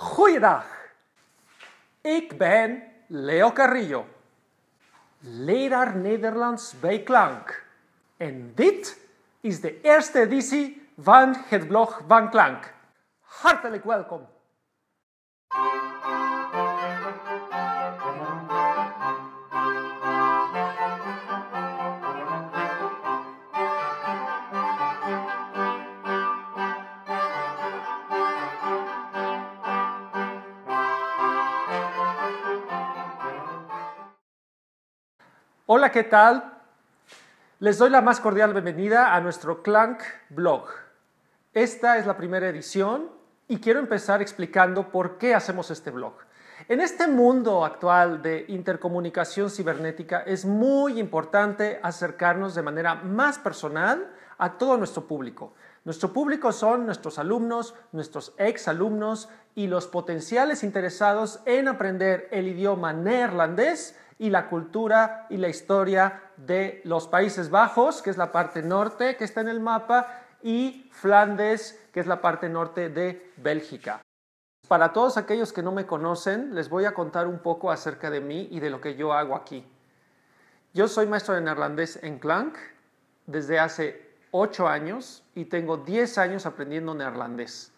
Goeiedag, ik ben Leo Carrillo, leraar Nederlands bij Klank. En dit is de eerste editie van het blog van Klank. Hartelijk welkom! Hola, ¿qué tal? Les doy la más cordial bienvenida a nuestro Clank Blog. Esta es la primera edición y quiero empezar explicando por qué hacemos este blog. En este mundo actual de intercomunicación cibernética es muy importante acercarnos de manera más personal a todo nuestro público. Nuestro público son nuestros alumnos, nuestros ex alumnos y los potenciales interesados en aprender el idioma neerlandés y la cultura y la historia de los Países Bajos, que es la parte norte que está en el mapa, y Flandes, que es la parte norte de Bélgica. Para todos aquellos que no me conocen, les voy a contar un poco acerca de mí y de lo que yo hago aquí. Yo soy maestro de neerlandés en Clank desde hace 8 años y tengo 10 años aprendiendo neerlandés.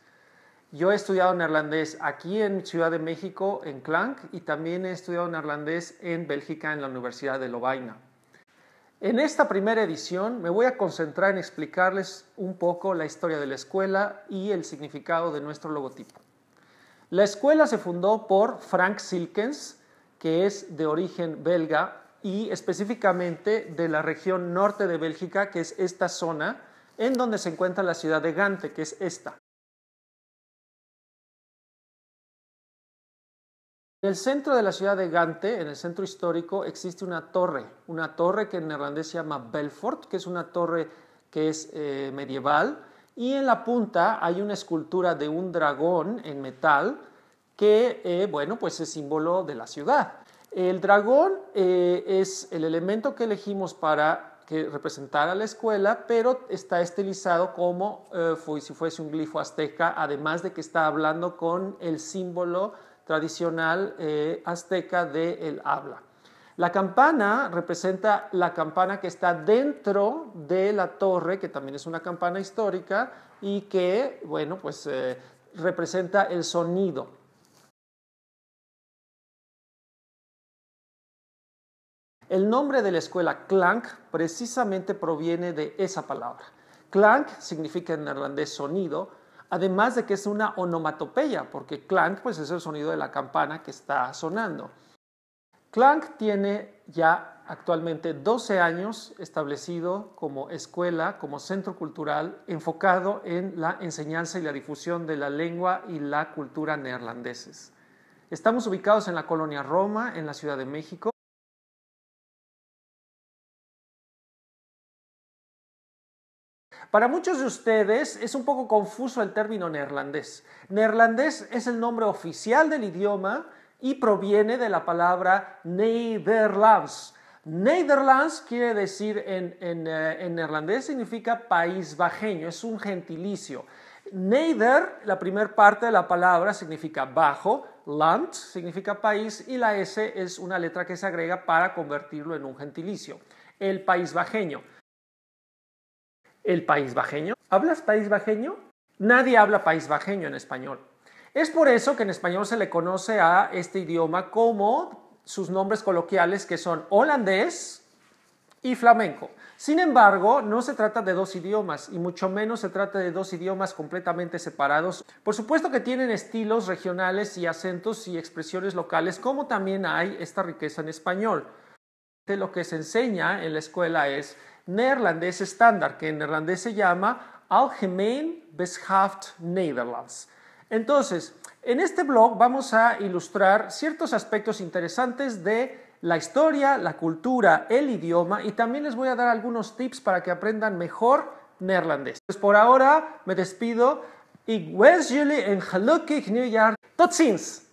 Yo he estudiado neerlandés aquí en Ciudad de México, en Clank, y también he estudiado neerlandés en Bélgica, en la Universidad de Lovaina. En esta primera edición me voy a concentrar en explicarles un poco la historia de la escuela y el significado de nuestro logotipo. La escuela se fundó por Frank Silkens, que es de origen belga y específicamente de la región norte de Bélgica, que es esta zona, en donde se encuentra la ciudad de Gante, que es esta. En el centro de la ciudad de Gante, en el centro histórico, existe una torre, una torre que en neerlandés se llama Belfort, que es una torre que es eh, medieval, y en la punta hay una escultura de un dragón en metal que, eh, bueno, pues es símbolo de la ciudad. El dragón eh, es el elemento que elegimos para que representara la escuela, pero está estilizado como eh, si fuese un glifo azteca, además de que está hablando con el símbolo tradicional eh, azteca del habla. La campana representa la campana que está dentro de la torre, que también es una campana histórica y que, bueno, pues representa el sonido. El nombre de la escuela Clank precisamente proviene de esa palabra. Clank significa en neerlandés sonido, además de que es una onomatopeya, porque clank pues, es el sonido de la campana que está sonando. Clank tiene ya actualmente 12 años establecido como escuela, como centro cultural enfocado en la enseñanza y la difusión de la lengua y la cultura neerlandeses. Estamos ubicados en la colonia Roma, en la Ciudad de México. Para muchos de ustedes es un poco confuso el término neerlandés. Neerlandés es el nombre oficial del idioma y proviene de la palabra Nederlands. Nederlands quiere decir en, eh, neerlandés significa país bajeño, es un gentilicio. Neder, la primera parte de la palabra, significa bajo, land significa país y la S es una letra que se agrega para convertirlo en un gentilicio, el país bajeño el país bajeño. ¿Hablas país bajeño? Nadie habla país bajeño en español. Es por eso que en español se le conoce a este idioma como sus nombres coloquiales que son holandés y flamenco. Sin embargo, no se trata de dos idiomas y mucho menos se trata de dos idiomas completamente separados. Por supuesto que tienen estilos regionales y acentos y expresiones locales, como también hay esta riqueza en español. Lo que se enseña en la escuela es neerlandés estándar, que en neerlandés se llama Algemeen Beschaafd Nederlands. Entonces, en este blog vamos a ilustrar ciertos aspectos interesantes de la historia, la cultura, el idioma y también les voy a dar algunos tips para que aprendan mejor neerlandés. Pues por ahora me despido. y wens jullie een gelukkig York. Tot